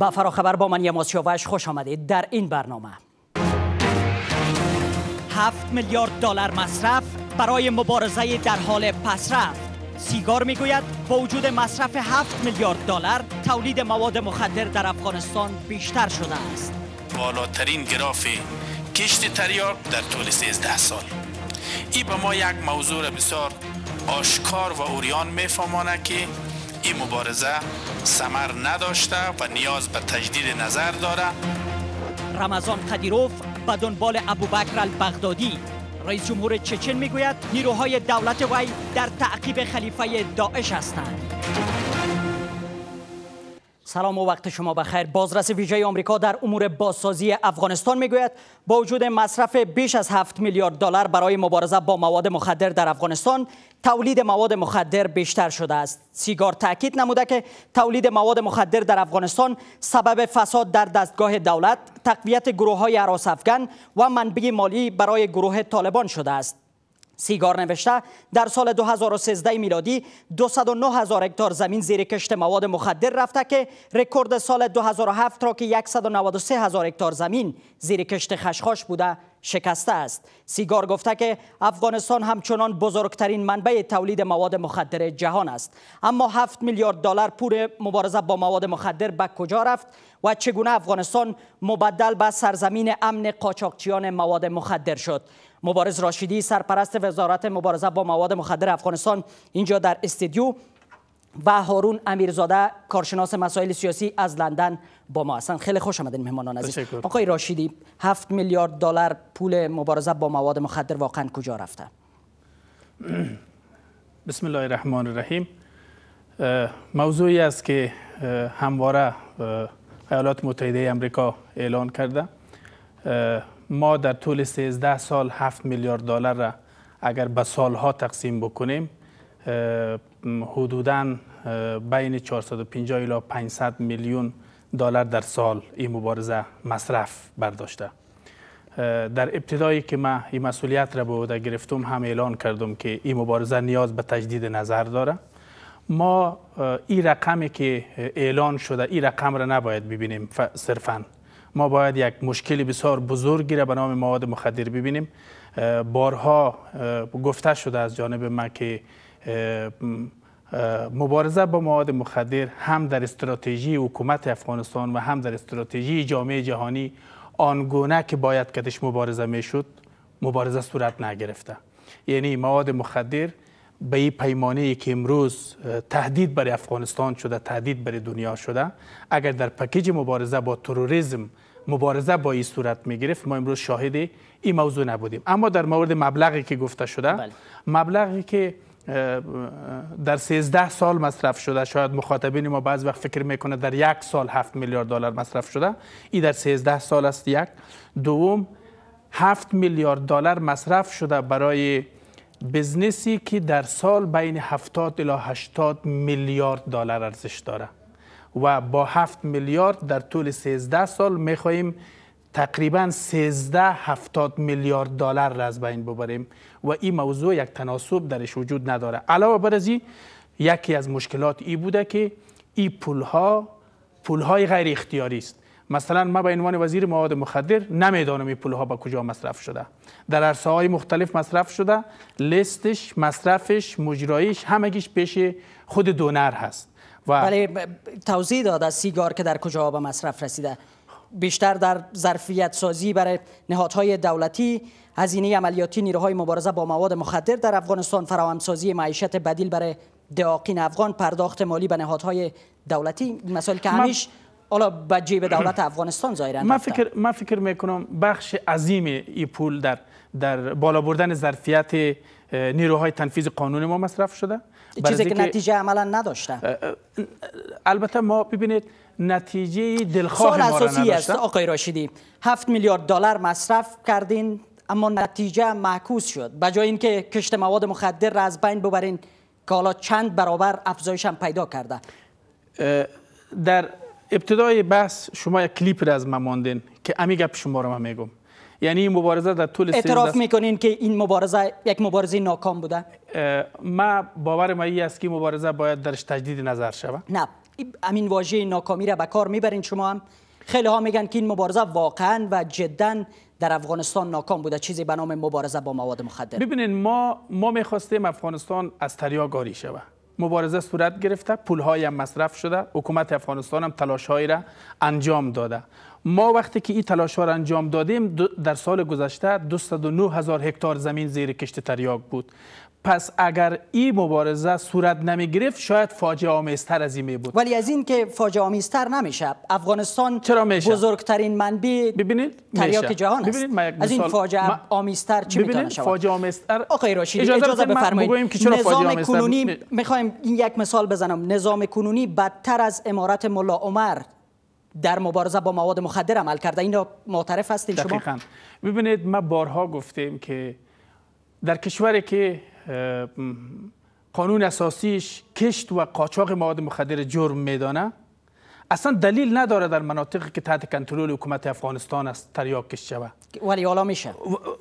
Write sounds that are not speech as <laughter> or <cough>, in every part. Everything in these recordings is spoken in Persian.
با فراخبر با من یماز شاوش خوش آمدید در این برنامه هفت میلیارد دلار مصرف برای مبارزه در حال پسرفت سیگار میگوید با وجود مصرف 7 میلیارد دلار تولید مواد مخدر در افغانستان بیشتر شده است بالاترین گراف کشت تریاق در طول 13 سال این به ما یک موضوع بسیار آشکار و اوریان میفهمانه که این مبارزه سمر نداشته و نیاز به تجدید نظر داره رمضان قدیروف به دنبال ابوبکر البغدادی رئیس جمهور چچن میگوید نیروهای دولت وی در تعقیب خلیفه داعش هستند سلام و وقت شما بخیر بازرس ویژه آمریکا در امور بازسازی افغانستان میگوید با وجود مصرف بیش از 7 میلیارد دلار برای مبارزه با مواد مخدر در افغانستان تولید مواد مخدر بیشتر شده است سیگار تاکید نموده که تولید مواد مخدر در افغانستان سبب فساد در دستگاه دولت تقویت گروه های عراس افغان و منبع مالی برای گروه طالبان شده است سیگار نوشته در سال 2013 میلادی 209 هزار هکتار زمین زیر کشت مواد مخدر رفته که رکورد سال 2007 را که 193 هزار هکتار زمین زیر کشت خشخاش بوده شکسته است سیگار گفته که افغانستان همچنان بزرگترین منبع تولید مواد مخدر جهان است اما 7 میلیارد دلار پول مبارزه با مواد مخدر به کجا رفت و چگونه افغانستان مبدل به سرزمین امن قاچاقچیان مواد مخدر شد مبارز راشیدی سرپرست وزارت مبارزه با مواد مخدر افغانستان اینجا در استودیو و هارون امیرزاده کارشناس مسائل سیاسی از لندن با ما هستن خیلی خوش آمدین مهمانان عزیز آقای راشیدی هفت میلیارد دلار پول مبارزه با مواد مخدر واقعا کجا رفته بسم الله الرحمن الرحیم موضوعی است که همواره ایالات متحده امریکا اعلان کرده ما در طول 13 سال 7 میلیارد دلار را اگر به سالها تقسیم بکنیم حدوداً بین 450 الی 500 میلیون دلار در سال این مبارزه مصرف برداشته در ابتدایی که من این مسئولیت را به عهده گرفتم هم اعلان کردم که این مبارزه نیاز به تجدید نظر داره ما این رقمی که اعلان شده این رقم را نباید ببینیم صرفاً ما باید یک مشکل بسیار بزرگی را به نام مواد مخدر ببینیم بارها گفته شده از جانب ما که مبارزه با مواد مخدر هم در استراتژی حکومت افغانستان و هم در استراتژی جامعه جهانی آنگونه که باید کدش مبارزه میشد مبارزه صورت نگرفته یعنی مواد مخدر به این پیمانه که امروز تهدید برای افغانستان شده تهدید برای دنیا شده اگر در پکیج مبارزه با تروریسم مبارزه با این صورت می گرفت ما امروز شاهد این موضوع نبودیم اما در مورد مبلغی که گفته شده بله. مبلغی که در 13 سال مصرف شده شاید مخاطبین ما بعض وقت فکر میکنه در یک سال 7 میلیارد دلار مصرف شده این در 13 سال است یک دوم 7 میلیارد دلار مصرف شده برای بزنسی که در سال بین 70 الی 80 میلیارد دلار ارزش داره و با 7 میلیارد در طول 13 سال خواهیم تقریبا 13 70 میلیارد دلار را از بین ببریم و این موضوع یک تناسب درش وجود نداره علاوه بر از یکی از مشکلات ای بوده که این پولها پولهای غیر اختیاری است مثلا ما به عنوان وزیر مواد مخدر نمیدانم این پولها با کجا مصرف شده در عرصه های مختلف مصرف شده لیستش مصرفش مجرایش همگیش پیش خود دونر هست ولی توضیح داد از سیگار که در کجا به مصرف رسیده بیشتر در ظرفیت سازی برای نهادهای دولتی هزینه عملیاتی نیروهای مبارزه با مواد مخدر در افغانستان فراهم سازی معیشت بدیل برای دعاقین افغان پرداخت مالی به نهادهای دولتی مسائل که همیش حالا به جیب دولت <clears throat> افغانستان ظاهرا من فکر من فکر میکنم بخش عظیم این پول در در بالا بردن ظرفیت نیروهای تنفیذ قانون ما مصرف شده چیزی که نتیجه عملا نداشته البته ما ببینید نتیجه دلخواه سال اساسی است آقای راشدی 7 میلیارد دلار مصرف کردین اما نتیجه معکوس شد بجای اینکه کشت مواد مخدر را از بین ببرین که حالا چند برابر افزایش هم پیدا کرده در ابتدای بحث شما یک کلیپ را از من ماندین که امی گپ شما رو من میگم یعنی این مبارزه در طول اعتراف میکنین که این مبارزه یک مبارزه ناکام بوده ما باور ما است که مبارزه باید درش تجدید نظر شود نه همین واژه ناکامی را به کار میبرین شما هم خیلی ها میگن که این مبارزه واقعا و جدا در افغانستان ناکام بوده چیزی به نام مبارزه با مواد مخدر ببینین ما ما میخواستیم افغانستان از تریا گاری شود مبارزه صورت گرفته پول هم مصرف شده حکومت افغانستان هم تلاش را انجام داده ما وقتی که این تلاش ها انجام دادیم در سال گذشته 209 هزار هکتار زمین زیر کشت تریاک بود پس اگر این مبارزه صورت نمی گرفت شاید فاجعه آمیزتر از این می بود ولی از این که فاجعه آمیزتر شد افغانستان چرا میشه؟ بزرگترین منبع ببینید تریاک جهان است از این فاجعه ما... آمیزتر چی میتونه شود فاجعه آمیزتر آقای راشدی اجازه, اجازه بفرمایید نظام کنونی میخوایم این یک مثال بزنم نظام کنونی بدتر از امارت ملا عمر در مبارزه با مواد مخدر عمل کرده این معترف هستین شما دقیقاً ببینید ما بارها گفتیم که در کشوری که قانون اساسیش کشت و قاچاق مواد مخدر جرم میدانه اصلا دلیل نداره در مناطقی که تحت کنترل حکومت افغانستان است تریاک کش شود ولی حالا میشه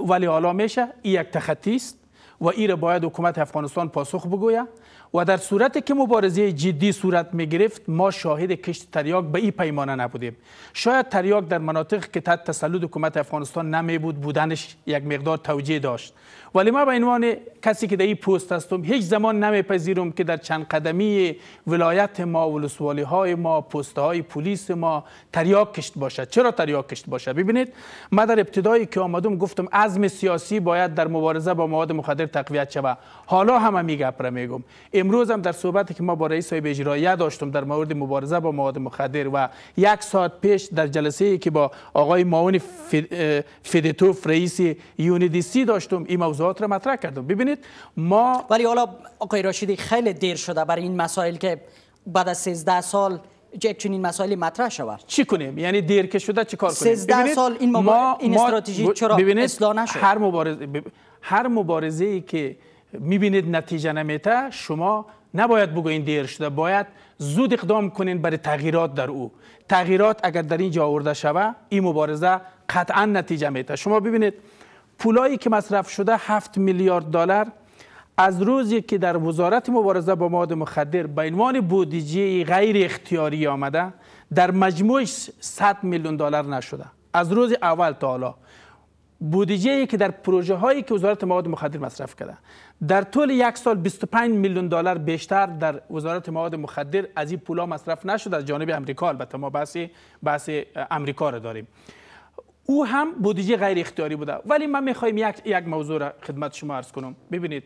ولی حالا میشه این یک تخطی است و ایره باید حکومت افغانستان پاسخ بگوید و در صورت که مبارزه جدی صورت می گرفت ما شاهد کشت تریاک به این پیمانه نبودیم شاید تریاک در مناطق که تحت تسلط حکومت افغانستان نمی بود بودنش یک مقدار توجیه داشت ولی ما به عنوان کسی که در این پست هستم هیچ زمان نمیپذیرم که در چند قدمی ولایت ما ولسوالی های ما پست های پلیس ما تریاک کشت باشد چرا تریاک کشت باشد ببینید ما در ابتدای که آمدم گفتم عزم سیاسی باید در مبارزه با مواد مخدر تقویت شود حالا هم میگم امروز هم در صحبتی که ما با رئیس صاحب اجرایی داشتم در مورد مبارزه با مواد مخدر و یک ساعت پیش در جلسه ای که با آقای معاون فدتوف رئیس یونیدیسی داشتم این موضوعات را مطرح کردم ببینید ما ولی حالا آقای راشیدی خیلی دیر شده برای این مسائل که بعد از 13 سال یک چنین مسائلی مطرح شود چی کنیم یعنی دیر که شده چی کار کنیم 13 سال این, مبارز... این استراتژی چرا اصلاح نشد هر مبارزه هر مبارزه ای که میبینید نتیجه نمیته شما نباید بگوین دیر شده باید زود اقدام کنین برای تغییرات در او تغییرات اگر در اینجا آورده شوه این مبارزه قطعا نتیجه میته شما ببینید پولایی که مصرف شده هفت میلیارد دلار از روزی که در وزارت مبارزه با مواد مخدر به عنوان بودجه غیر اختیاری آمده در مجموعش 100 میلیون دلار نشده از روز اول تا حالا بودجه که در پروژه هایی که وزارت مواد مخدر مصرف کرده در طول یک سال 25 میلیون دلار بیشتر در وزارت مواد مخدر از این پولا مصرف نشد از جانب امریکا البته ما بحث بحث امریکا رو داریم او هم بودجه غیر اختیاری بوده ولی من میخوایم یک یک موضوع را خدمت شما عرض کنم ببینید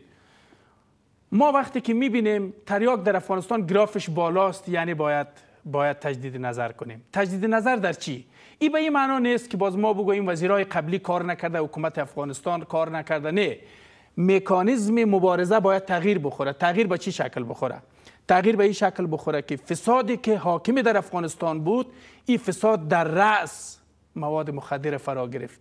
ما وقتی که میبینیم تریاک در افغانستان گرافش بالاست یعنی باید باید تجدید نظر کنیم تجدید نظر در چی ای به این معنا نیست که باز ما بگوییم وزیرای قبلی کار نکرده حکومت افغانستان کار نکرده نه مکانیزم مبارزه باید تغییر بخوره تغییر با چی شکل بخوره تغییر به این شکل بخوره که فسادی که حاکم در افغانستان بود این فساد در رأس مواد مخدر فرا گرفت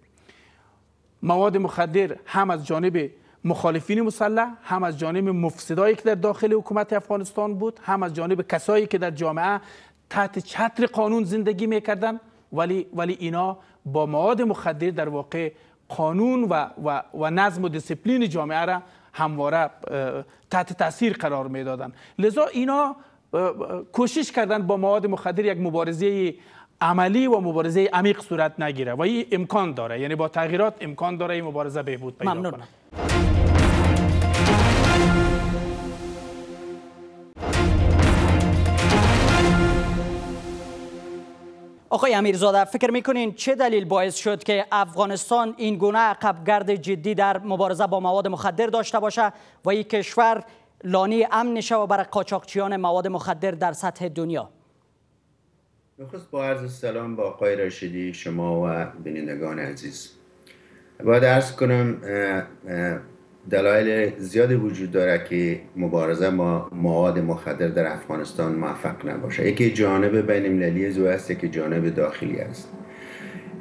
مواد مخدر هم از جانب مخالفین مسلح هم از جانب مفسدایی که در داخل حکومت افغانستان بود هم از جانب کسایی که در جامعه تحت چتر قانون زندگی میکردن. ولی ولی اینا با مواد مخدر در واقع قانون و, و, و نظم و دیسپلین جامعه را همواره تحت تاثیر قرار میدادن لذا اینا کوشش کردن با مواد مخدر یک مبارزه عملی و مبارزه عمیق صورت نگیره و این امکان داره یعنی با تغییرات امکان داره این مبارزه بهبود پیدا کنه آقای امیرزاده فکر میکنین چه دلیل باعث شد که افغانستان این گونه عقبگرد جدی در مبارزه با مواد مخدر داشته باشه و این کشور لانی امن و برای قاچاقچیان مواد مخدر در سطح دنیا نخست با عرض سلام با آقای رشیدی شما و بینندگان عزیز باید ارز کنم دلایل زیادی وجود داره که مبارزه ما مواد مخدر در افغانستان موفق نباشه یکی جانب بین المللی زو است که جانب داخلی است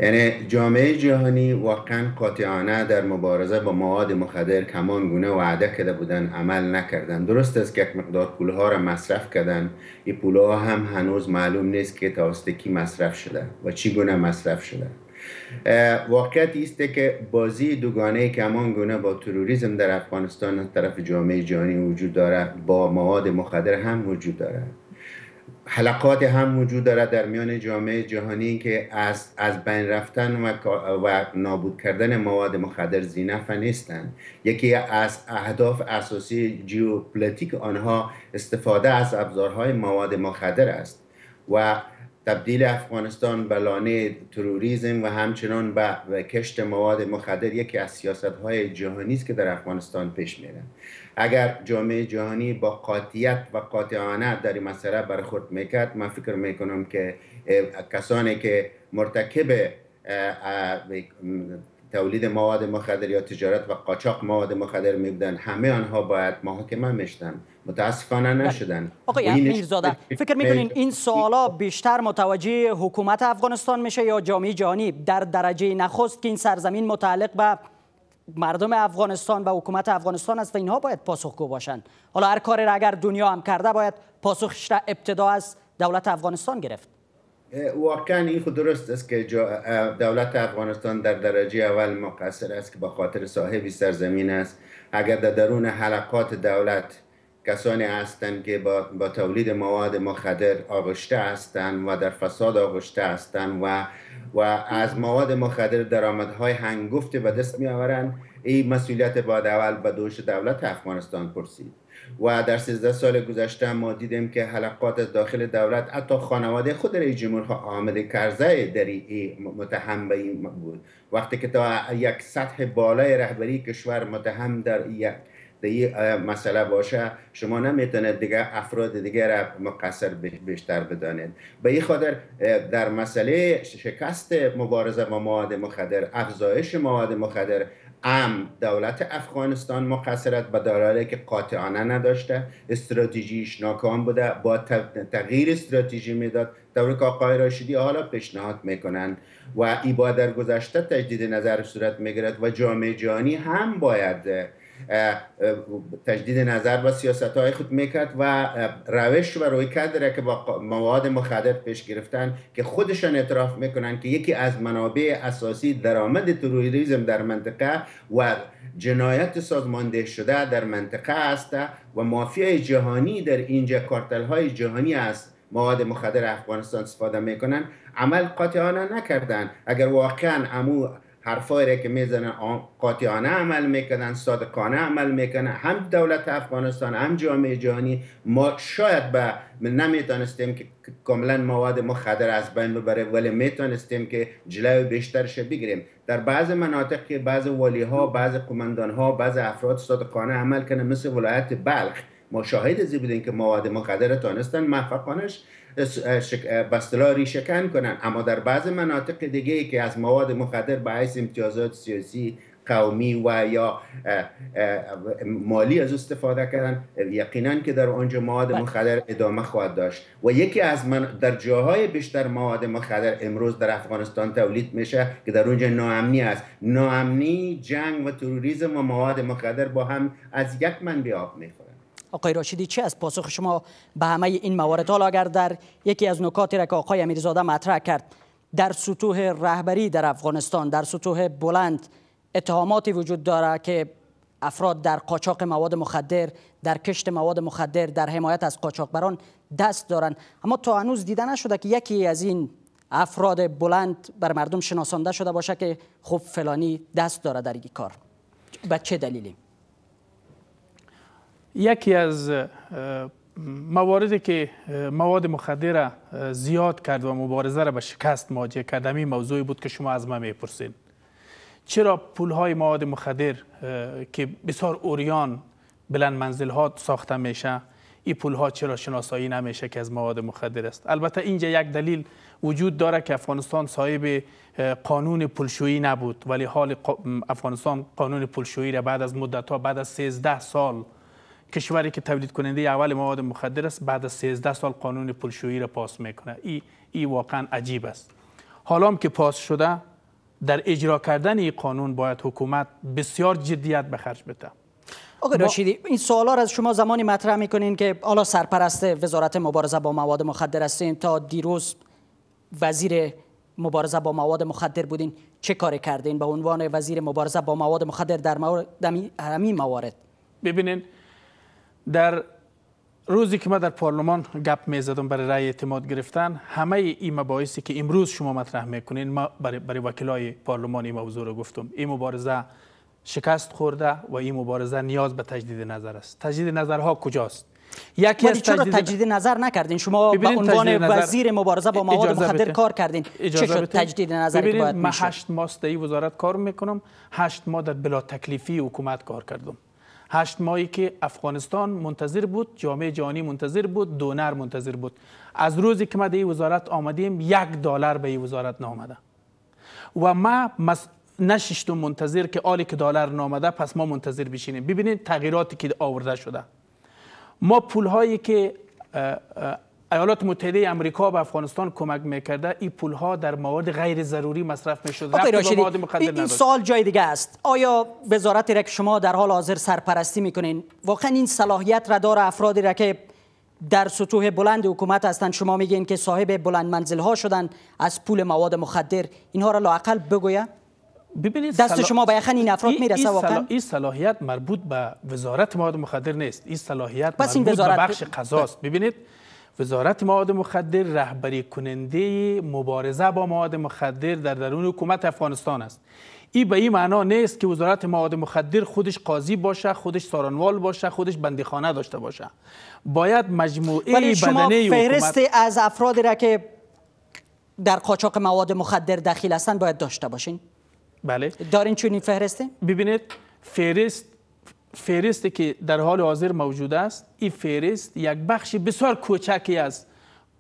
یعنی جامعه جهانی واقعا قاطعانه در مبارزه با مواد مخدر کمان گونه وعده کرده بودن عمل نکردن درست است که یک مقدار پولها را مصرف کردن این پولها هم هنوز معلوم نیست که توسط کی مصرف شده و چی گونه مصرف شده واقعیت است که بازی دوگانه که همان گونه با تروریزم در افغانستان از طرف جامعه جهانی وجود دارد با مواد مخدر هم وجود داره حلقات هم وجود دارد در میان جامعه جهانی که از, از بین رفتن و, و نابود کردن مواد مخدر زینفه نیستند یکی از اهداف اساسی جیوپلیتیک آنها استفاده از ابزارهای مواد مخدر است و تبدیل افغانستان به لانه تروریزم و همچنان به کشت مواد مخدر یکی از سیاست های جهانی است که در افغانستان پیش میرن. اگر جامعه جهانی با قاطیت و قاطعانه در این مسئله برخورد میکرد من فکر میکنم که کسانی که مرتکب تولید مواد مخدر یا تجارت و قاچاق مواد مخدر میبودن همه آنها باید محاکمه میشدن متاسفانه بله. نشدن آقای میرزاده فکر میکنین این سوالا بیشتر متوجه حکومت افغانستان میشه یا جامعه جهانی در درجه نخست که این سرزمین متعلق به مردم افغانستان و حکومت افغانستان است و اینها باید پاسخگو باشند حالا هر کاری را اگر دنیا هم کرده باید پاسخش را ابتدا از دولت افغانستان گرفت واقعا این خود درست است که دولت افغانستان در درجه اول مقصر است که به خاطر صاحبی سرزمین است اگر در درون حلقات دولت کسانی هستند که با, تولید مواد مخدر آغشته هستند و در فساد آغشته هستند و و از مواد مخدر درآمدهای هنگفتی به دست می آورند این مسئولیت بعد اول به دوش دولت افغانستان پرسید و در 13 سال گذشته ما دیدیم که حلقات از داخل دولت حتی خانواده خود رئیس جمهور حامد کرزه در متهم به این بود وقتی که تا یک سطح بالای رهبری کشور متهم در یک مسئله باشه شما نمیتونید دیگه افراد دیگه را مقصر بیشتر بدانید به این خاطر در مسئله شکست مبارزه با مواد مخدر افزایش مواد مخدر ام دولت افغانستان مقصرت به دلایلی که قاطعانه نداشته استراتژیش ناکام بوده با تغییر استراتژی میداد طوری که آقای راشدی حالا پیشنهاد میکنن و ای با در گذشته تجدید نظر صورت میگیرد و جامعه جهانی هم باید تجدید نظر و سیاست های خود میکرد و روش و روی کدره که با مواد مخدر پیش گرفتن که خودشان اعتراف میکنن که یکی از منابع اساسی درامد تروریزم در منطقه و جنایت سازمانده شده در منطقه است و مافیای جهانی در اینجا کارتل های جهانی است مواد مخدر افغانستان استفاده میکنن عمل قاطعانه نکردن اگر واقعا امو حرفایی را که میزنن قاطعانه عمل میکنن صادقانه عمل میکنن هم دولت افغانستان هم جامعه جهانی ما شاید به نمیتونستیم که کاملا مواد مخدر از بین ببره ولی میتونستیم که جلو بیشترش بگیریم در بعض مناطق که بعض والی ها بعض قماندان ها بعض افراد صادقانه عمل کنه مثل ولایت بلخ ما شاهد زی بودیم که مواد مخدر تانستن محفقانش بستلا شکن کنن اما در بعض مناطق دیگه ای که از مواد مخدر به حیث امتیازات سیاسی قومی و یا مالی از استفاده کردن یقینا که در آنجا مواد بله. مخدر ادامه خواهد داشت و یکی از من در جاهای بیشتر مواد مخدر امروز در افغانستان تولید میشه که در اونجا ناامنی است ناامنی جنگ و تروریسم و مواد مخدر با هم از یک منبع آب میخورن آقای راشدی چه از پاسخ شما به همه این موارد حالا اگر در یکی از نکاتی را که آقای امیرزاده مطرح کرد در سطوح رهبری در افغانستان در سطوح بلند اتهاماتی وجود داره که افراد در قاچاق مواد مخدر در کشت مواد مخدر در حمایت از قاچاقبران دست دارند اما تا هنوز دیده نشده که یکی از این افراد بلند بر مردم شناسانده شده باشه که خب فلانی دست داره در این کار به چه دلیلی یکی از مواردی که مواد مخدر زیاد کرد و مبارزه را به شکست مواجه کرد این موضوعی بود که شما از من میپرسید چرا پول های مواد مخدر که بسیار اوریان بلند منزل ساخته میشه این پول ها چرا شناسایی نمیشه که از مواد مخدر است البته اینجا یک دلیل وجود داره که افغانستان صاحب قانون پولشویی نبود ولی حال افغانستان قانون پولشویی را بعد از مدت ها بعد از 13 سال کشوری که تولید کننده اول مواد مخدر است بعد از 13 سال قانون پولشویی را پاس میکنه این ای واقعا عجیب است حالا که پاس شده در اجرا کردن این قانون باید حکومت بسیار جدیت به خرج بده آقای راشیدی این سوالا را از شما زمانی مطرح میکنین که حالا سرپرست وزارت مبارزه با مواد مخدر هستین تا دیروز وزیر مبارزه با مواد مخدر بودین چه کار کردین به عنوان وزیر مبارزه با مواد مخدر در همین موارد ببینین در روزی که ما در پارلمان گپ می برای رای اعتماد گرفتن همه این مباحثی که امروز شما مطرح میکنین ما برای, برای وکلای پارلمان این موضوع رو گفتم این مبارزه شکست خورده و این مبارزه نیاز به تجدید نظر است تجدید ها کجاست یکی از چرا تجدید, نظر نکردین شما به عنوان وزیر مبارزه با مواد مخدر کار کردین چه شد تجدید نظر باید من هشت ماست در وزارت کار میکنم هشت ماه در بلا تکلیفی حکومت کار کردم هشت ماهی که افغانستان منتظر بود جامعه جهانی منتظر بود دونر منتظر بود از روزی که ما به وزارت آمدیم یک دلار به وزارت نامده و ما مس... نششتم منتظر که آلی که دلار نامده پس ما منتظر بشینیم ببینید تغییراتی که آورده شده ما پول که ایالات متحده امریکا به افغانستان کمک میکرده این پول ها در مواد غیر ضروری مصرف میشد این, این سال جای دیگه است آیا وزارت را که شما در حال حاضر سرپرستی میکنین واقعا این صلاحیت را داره افرادی را که در سطوح بلند حکومت هستند شما میگین که صاحب بلند منزل ها شدن از پول مواد مخدر اینها را لاقل بگویا. ببینید دست شما به این افراد میرسه واقعا این صلاحیت مربوط به وزارت مواد مخدر نیست این صلاحیت مربوط به بخش قضاست ببینید وزارت مواد مخدر رهبری کننده مبارزه با مواد مخدر در درون حکومت افغانستان است ای به این معنا نیست که وزارت مواد مخدر خودش قاضی باشه خودش سارانوال باشه خودش بندیخانه داشته باشه باید مجموعه ولی شما فهرست از افرادی را که در قاچاق مواد مخدر دخیل هستند باید داشته باشین بله دارین این فهرستی ببینید فهرست فهرستی که در حال حاضر موجود است این فهرست یک بخش بسیار کوچکی از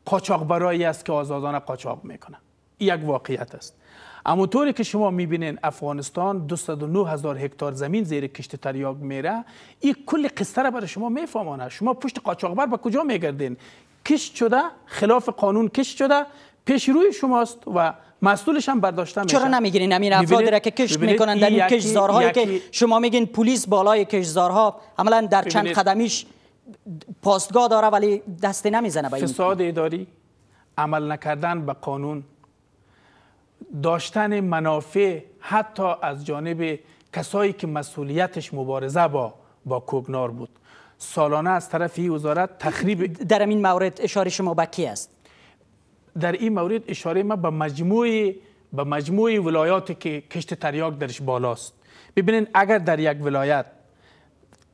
قاچاقبرایی است که آزادانه قاچاق میکنه یک واقعیت است اما طوری که شما میبینین افغانستان 209 هزار هکتار زمین زیر کشت تریاق میره این کل قصه را برای شما میفهمانه شما پشت قاچاقبر به کجا میگردین کشت شده خلاف قانون کشت شده پیش روی شماست و مسئولش هم چرا نمیگیرین امیر افراد را که کشت میکنن در این کشزارهایی که شما میگین پلیس بالای کشزارها عملا در چند قدمیش پاستگاه داره ولی دست نمیزنه به این فساد اداری عمل نکردن به قانون داشتن منافع حتی از جانب کسایی که مسئولیتش مبارزه با با کوبنار بود سالانه از طرف وزارت تخریب در این مورد اشاره شما به کی است در این مورد اشاره ما به مجموعی به مجموعی ولایاتی که کشت تریاک درش بالاست ببینین اگر در یک ولایت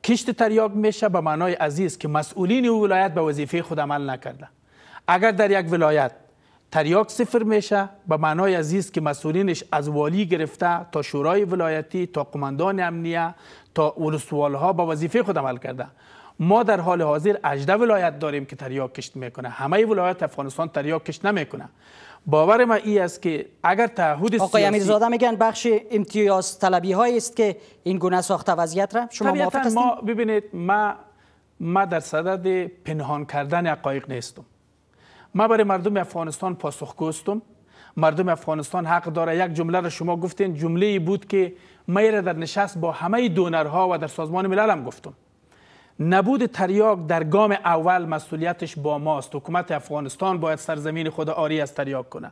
کشت تریاک میشه به معنای عزیز که مسئولین او ولایت به وظیفه خود عمل نکرده اگر در یک ولایت تریاک صفر میشه به معنای عزیز که مسئولینش از والی گرفته تا شورای ولایتی تا قماندان امنیه تا ولسوالها به وظیفه خود عمل کرده ما در حال حاضر 18 ولایت داریم که تریاک کشت میکنه همه ولایت افغانستان تریاک کشت نمیکنه باور ما این است که اگر تعهد سیاسی آقای امیرزاده میگن بخش امتیاز طلبی هایی است که این گونه ساخته وضعیت را شما موافق هستید ما ببینید ما در صدد پنهان کردن حقایق نیستم ما برای مردم افغانستان پاسخگو هستم مردم افغانستان حق داره یک جمله را شما گفتین جمله بود که ما در نشست با همه دونرها و در سازمان ملل هم گفتم نبود تریاک در گام اول مسئولیتش با ماست حکومت افغانستان باید سرزمین خود آری از تریاک کنه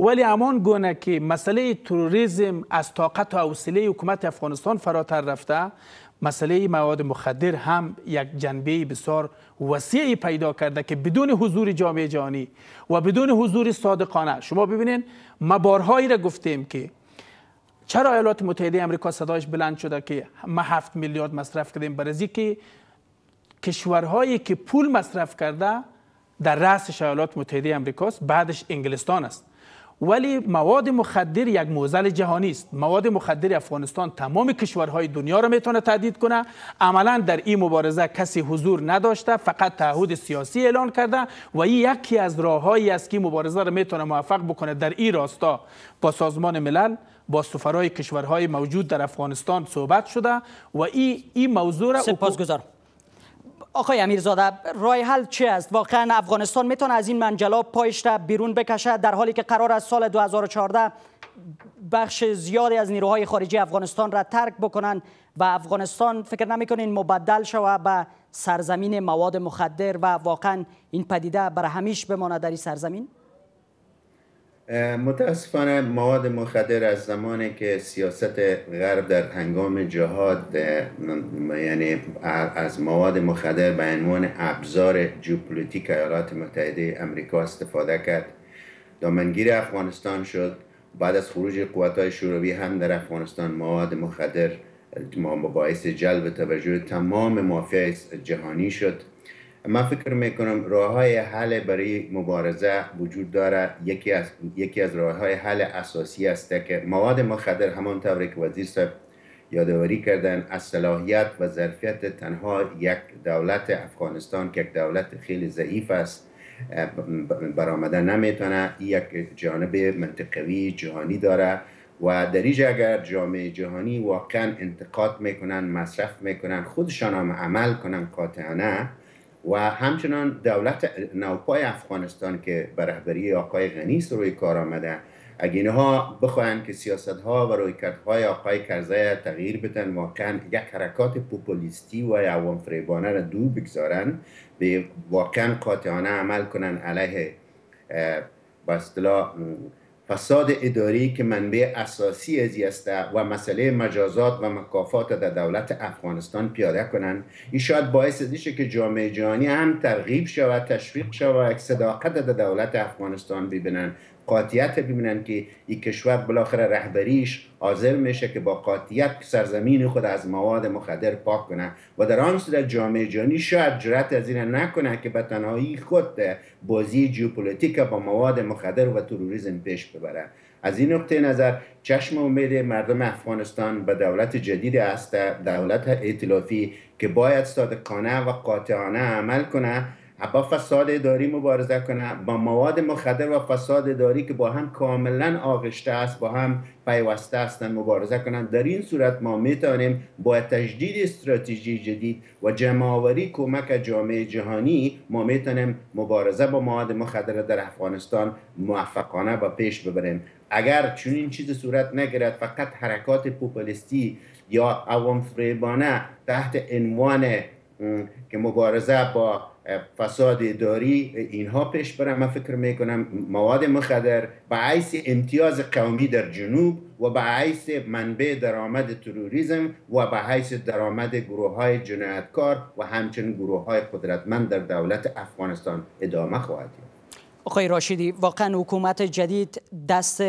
ولی امان گونه که مسئله تروریزم از طاقت و حوصله حکومت افغانستان فراتر رفته مسئله مواد مخدر هم یک جنبه بسیار وسیعی پیدا کرده که بدون حضور جامعه جهانی و بدون حضور صادقانه شما ببینین ما بارهایی را گفتیم که چرا ایالات متحده امریکا صدایش بلند شده که ما هفت میلیارد مصرف کردیم برای که کشورهایی که پول مصرف کرده در رأس شایلات متحده آمریکاست بعدش انگلستان است ولی مواد مخدر یک موزل جهانی است مواد مخدر افغانستان تمام کشورهای دنیا را میتونه تهدید کنه عملا در این مبارزه کسی حضور نداشته فقط تعهد سیاسی اعلان کرده و این یکی از راههایی است که مبارزه را میتونه موفق بکنه در این راستا با سازمان ملل با سفرهای کشورهای موجود در افغانستان صحبت شده و این ای موضوع را سپاسگزارم آقای امیرزاده رای حل چی است واقعا افغانستان میتونه از این منجلا پایش بیرون بکشه در حالی که قرار از سال 2014 بخش زیادی از نیروهای خارجی افغانستان را ترک بکنن و افغانستان فکر نمیکنین مبدل شوه به سرزمین مواد مخدر و واقعا این پدیده بر همیش بمانه در این سرزمین متاسفانه مواد مخدر از زمانی که سیاست غرب در هنگام جهاد یعنی از مواد مخدر به عنوان ابزار جیوپولیتیک ایالات متحده امریکا استفاده کرد دامنگیر افغانستان شد بعد از خروج های شوروی هم در افغانستان مواد مخدر باعث جلب توجه تمام مافیای جهانی شد من فکر میکنم راه های حل برای مبارزه وجود داره یکی از یکی از راه های حل اساسی است که مواد مخدر همان طوری که وزیر صاحب یادواری کردن از صلاحیت و ظرفیت تنها یک دولت افغانستان که یک دولت خیلی ضعیف است برآمده نمیتونه یک جانب منطقوی جهانی داره و اینجا اگر جامعه جهانی واقعا انتقاد میکنن مصرف میکنن خودشان هم عمل کنن قاطعانه و همچنان دولت نوپای افغانستان که به رهبری آقای غنی روی کار آمده اگه اینها بخواهند که سیاست ها و رویکردهای آقای کرزایه تغییر بدن واقعا یک حرکات پوپولیستی و عوام فریبانه را دو بگذارن به واقعا قاطعانه عمل کنن علیه به فساد اداری که منبع اساسی ازی است و مسئله مجازات و مکافات در دولت افغانستان پیاده کنند این شاید باعث دیشه که جامعه جهانی هم ترغیب شود تشویق شود و صداقت در دولت افغانستان ببینند قاطیت ببینن که این کشور بالاخره رهبریش حاضر میشه که با قاطیت سرزمین خود از مواد مخدر پاک کنه و در آن صورت جامعه جانی شاید جرات از این نکنه که به تنهایی خود بازی جیوپولیتیک با مواد مخدر و تروریزم پیش ببره از این نقطه نظر چشم امید مردم افغانستان به دولت جدید است دولت ائتلافی که باید صادقانه و قاطعانه عمل کنه با فساد اداری مبارزه کنه با مواد مخدر و فساد اداری که با هم کاملا آغشته است با هم پیوسته هستند مبارزه کنند در این صورت ما میتونیم با تجدید استراتژی جدید و جمعآوری کمک جامعه جهانی ما میتونیم مبارزه با مواد مخدر در افغانستان موفقانه و پیش ببریم اگر چون این چیز صورت نگیرد فقط حرکات پوپولیستی یا عوام فریبانه تحت عنوان که مبارزه با فساد اداری اینها پیش برم من فکر میکنم مواد مخدر به عیس امتیاز قومی در جنوب و به عیس منبع درآمد تروریزم و به عیس درآمد گروه های جنایتکار و همچنین گروه های قدرتمند در دولت افغانستان ادامه خواهد یافت آقای راشیدی واقعا حکومت جدید دست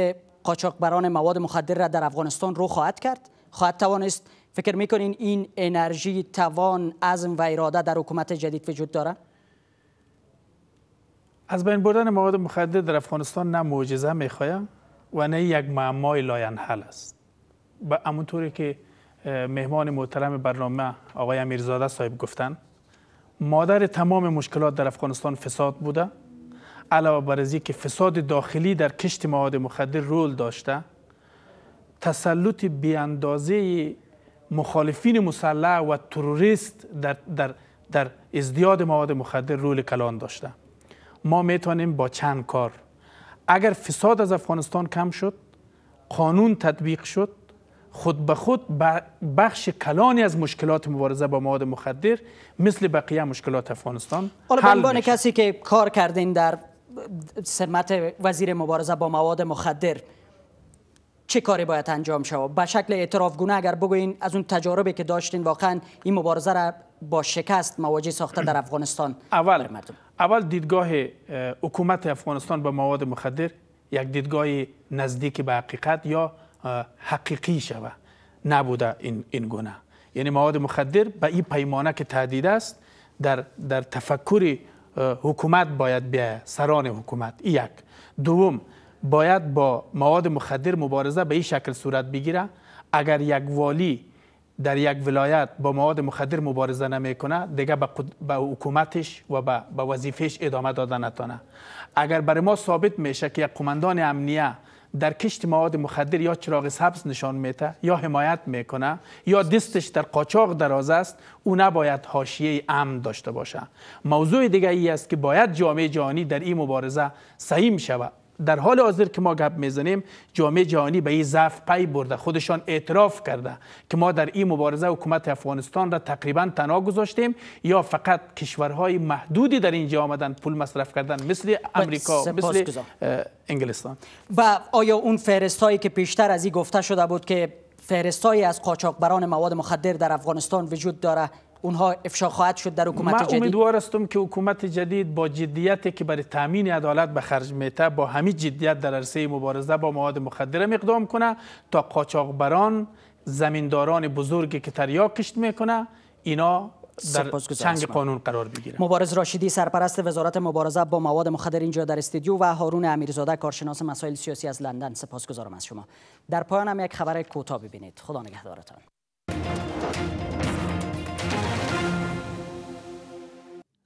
قاچاقبران مواد مخدر را در افغانستان رو خواهد کرد خواهد توانست فکر میکنین این انرژی توان عزم و اراده در حکومت جدید وجود داره از بین بردن مواد مخدر در افغانستان نه معجزه میخوایم و نه یک معمای لاینحل است و همونطوری که مهمان محترم برنامه آقای امیرزاده صاحب گفتن مادر تمام مشکلات در افغانستان فساد بوده علاوه بر از که فساد داخلی در کشت مواد مخدر رول داشته تسلط بیاندازه مخالفین مسلح و تروریست در, در, در ازدیاد مواد مخدر رول کلان داشته ما میتونیم با چند کار اگر فساد از افغانستان کم شد قانون تطبیق شد خود به خود بخش کلانی از مشکلات مبارزه با مواد مخدر مثل بقیه مشکلات افغانستان حل عنوان کسی که کار کردین در سمت وزیر مبارزه با مواد مخدر چه کاری باید انجام شود به شکل اعتراف گونه اگر بگوین از اون تجاربی که داشتین واقعا این مبارزه را با شکست مواجه ساخته در افغانستان <clears throat> اول مردم. اول دیدگاه حکومت افغانستان به مواد مخدر یک دیدگاه نزدیک به حقیقت یا حقیقی شوه نبوده این, این گونه یعنی مواد مخدر به این پیمانه که تهدید است در, در تفکر حکومت باید به سران حکومت یک دوم باید با مواد مخدر مبارزه به این شکل صورت بگیره اگر یک والی در یک ولایت با مواد مخدر مبارزه نمیکنه دیگه به قد... حکومتش و به با... وظیفش ادامه داده نتانه اگر برای ما ثابت میشه که یک قماندان امنیه در کشت مواد مخدر یا چراغ سبز نشان میته یا حمایت میکنه یا دستش در قاچاق دراز است او نباید حاشیه امن داشته باشه موضوع دیگه ای است که باید جامعه جهانی در این مبارزه سهیم شود در حال حاضر که ما گپ میزنیم جامعه جهانی به این ضعف پی برده خودشان اعتراف کرده که ما در این مبارزه حکومت افغانستان را تقریبا تنها گذاشتیم یا فقط کشورهای محدودی در اینجا آمدن پول مصرف کردن مثل امریکا مثل انگلستان و آیا اون فهرستایی که پیشتر از این گفته شده بود که فهرستایی از قاچاقبران مواد مخدر در افغانستان وجود داره اونها افشا خواهد شد در حکومت من امیدوار هستم که حکومت جدید با جدیتی که برای تامین عدالت به خرج میته با همین جدیت در عرصه مبارزه با مواد مخدره اقدام کنه تا قاچاقبران زمینداران بزرگی که تریاک کشت میکنه اینا در چنگ قانون قرار بگیره مبارز راشدی سرپرست وزارت مبارزه با مواد مخدر اینجا در استودیو و هارون امیرزاده کارشناس مسائل سیاسی از لندن سپاسگزارم از شما در پایان هم یک خبر کوتاه ببینید خدا نگهدارتان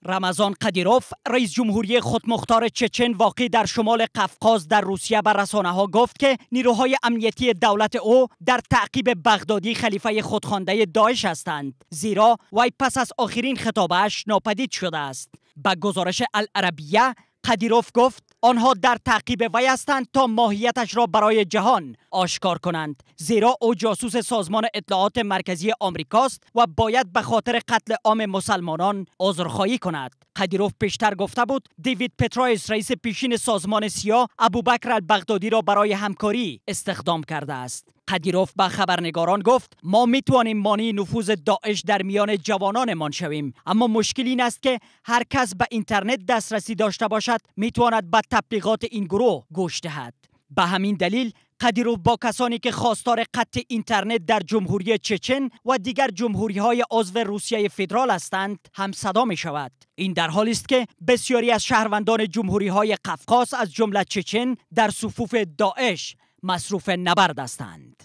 رمضان قدیروف رئیس جمهوری خودمختار چچن واقع در شمال قفقاز در روسیه به رسانه ها گفت که نیروهای امنیتی دولت او در تعقیب بغدادی خلیفه خودخوانده داعش هستند زیرا وی پس از آخرین خطابش ناپدید شده است به گزارش العربیه قدیروف گفت آنها در تعقیب وی هستند تا ماهیتش را برای جهان آشکار کنند زیرا او جاسوس سازمان اطلاعات مرکزی آمریکاست و باید به خاطر قتل عام مسلمانان عذرخواهی کند قدیروف پیشتر گفته بود دیوید پترایس رئیس پیشین سازمان سیا ابوبکر البغدادی را برای همکاری استخدام کرده است قدیروف به خبرنگاران گفت ما میتوانیم مانی نفوذ داعش در میان جوانانمان شویم اما مشکل این است که هر کس به اینترنت دسترسی داشته باشد تواند به تبلیغات این گروه گوش دهد به همین دلیل قدیروف با کسانی که خواستار قطع اینترنت در جمهوری چچن و دیگر جمهوری های عضو روسیه فدرال هستند هم صدا می شود. این در حالی است که بسیاری از شهروندان جمهوری های قفقاس از جمله چچن در صفوف داعش مصروف نبرد هستند